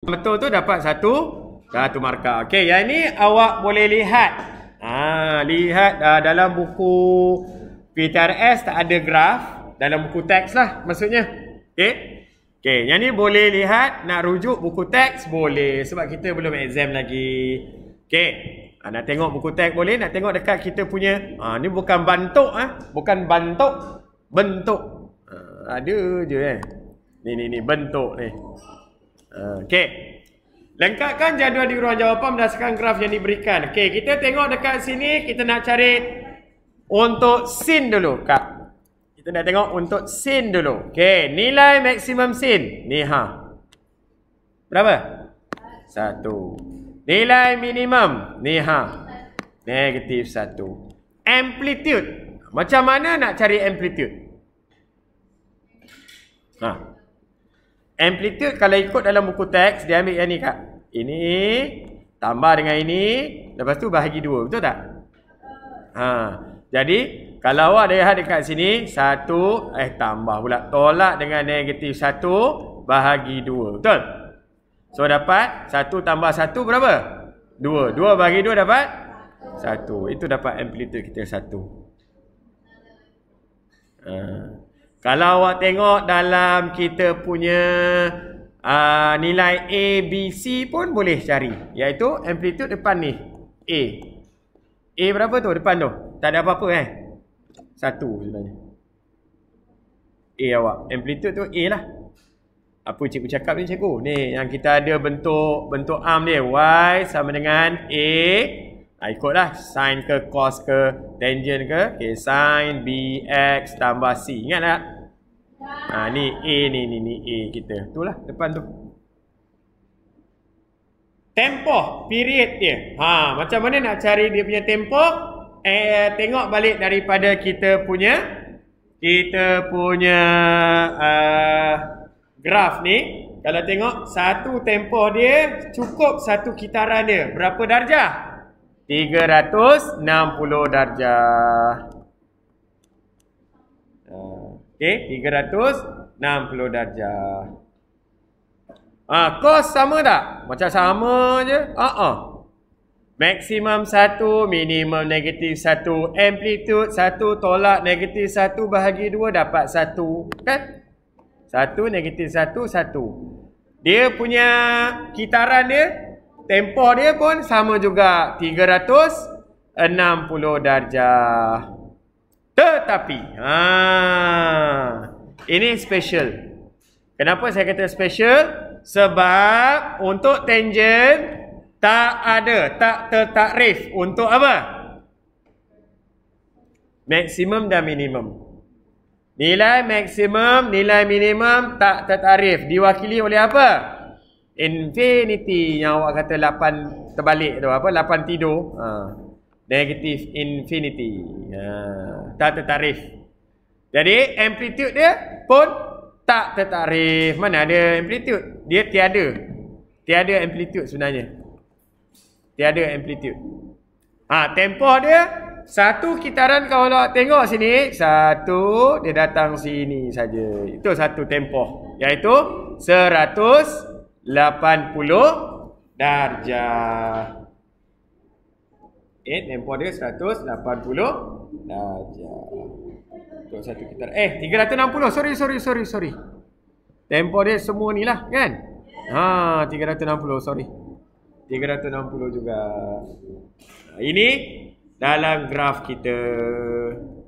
betul tu dapat satu satu markah. Okey, yang ini awak boleh lihat. Ha, ah, lihat uh, dalam buku PTRS tak ada graf dalam buku teks lah maksudnya. Okey. Okey, yang ni boleh lihat nak rujuk buku teks boleh sebab kita belum exam lagi. Okey. Ah, nak tengok buku teks boleh, nak tengok dekat kita punya. Ah, ni bukan bantuk ah, bukan bantuk bentuk. Ah, ada je eh. Ni ni ni bentuk ni. Ah, okey. Lengkapkan jadual di ruang jawapan berdasarkan graf yang diberikan. Okey, kita tengok dekat sini kita nak cari untuk sin dulu, Kak. Kita nak tengok untuk sin dulu. Okey, nilai maksimum sin. Ni ha. Berapa? Satu. Nilai minimum. Ni ha. Negatif satu. Amplitude. Macam mana nak cari amplitude? Ha. Amplitude kalau ikut dalam buku teks dia ambil yang ni kak. Ini tambah dengan ini lepas tu bahagi dua betul tak? Ha. Jadi kalau awak yang ada kat sini satu eh tambah pula tolak dengan negatif satu bahagi dua betul? So dapat satu tambah satu berapa? Dua. Dua bahagi dua dapat? Satu. Itu dapat amplitude kita satu. Ha. Kalau awak tengok dalam kita punya uh, nilai A, B, C pun boleh cari. Iaitu amplitude depan ni. A. A berapa tu depan tu? Tak ada apa-apa kan? Satu sebenarnya. A awak. Amplitude tu A lah. Apa cikgu cakap ni cikgu? Ni yang kita ada bentuk bentuk arm dia. Y sama dengan A. Ah, ikut lah sin ke cos ke tangent ke okey sin bx tambah c ingat tak ha ni a ni ni ni a kita itulah depan tu tempoh period dia ha macam mana nak cari dia punya tempoh eh tengok balik daripada kita punya kita punya uh, ah, graf ni kalau tengok satu tempoh dia cukup satu kitaran dia berapa darjah 360 darjah. Okey, 360 darjah. Ah, ha, kos sama tak? Macam sama je. Ah ah. Maksimum 1, minimum negatif 1. Amplitude 1, tolak negatif 1, bahagi 2 dapat 1. Kan? 1, negatif 1, 1. Dia punya kitaran dia tempoh dia pun sama juga 360 darjah. Tetapi, ha, ini special. Kenapa saya kata special? Sebab untuk tangent tak ada, tak tertakrif. Untuk apa? Maximum dan minimum. Nilai maksimum, nilai minimum tak tertarif. Diwakili oleh apa? Apa? infinity yang awak kata 8 terbalik tu apa 8 tidur ha. negative infinity ha. tak tertarif jadi amplitude dia pun tak tertarif mana ada amplitude dia tiada tiada amplitude sebenarnya tiada amplitude ha, tempoh dia satu kitaran kalau awak tengok sini satu dia datang sini saja itu satu tempoh iaitu 180 darjah. Eh, tempoh dia 180 darjah. Untuk satu kita. Eh, 360. Sorry, sorry, sorry, sorry. Tempoh dia semua ni lah, kan? Haa, 360. Sorry. 360 juga. Ini dalam graf kita.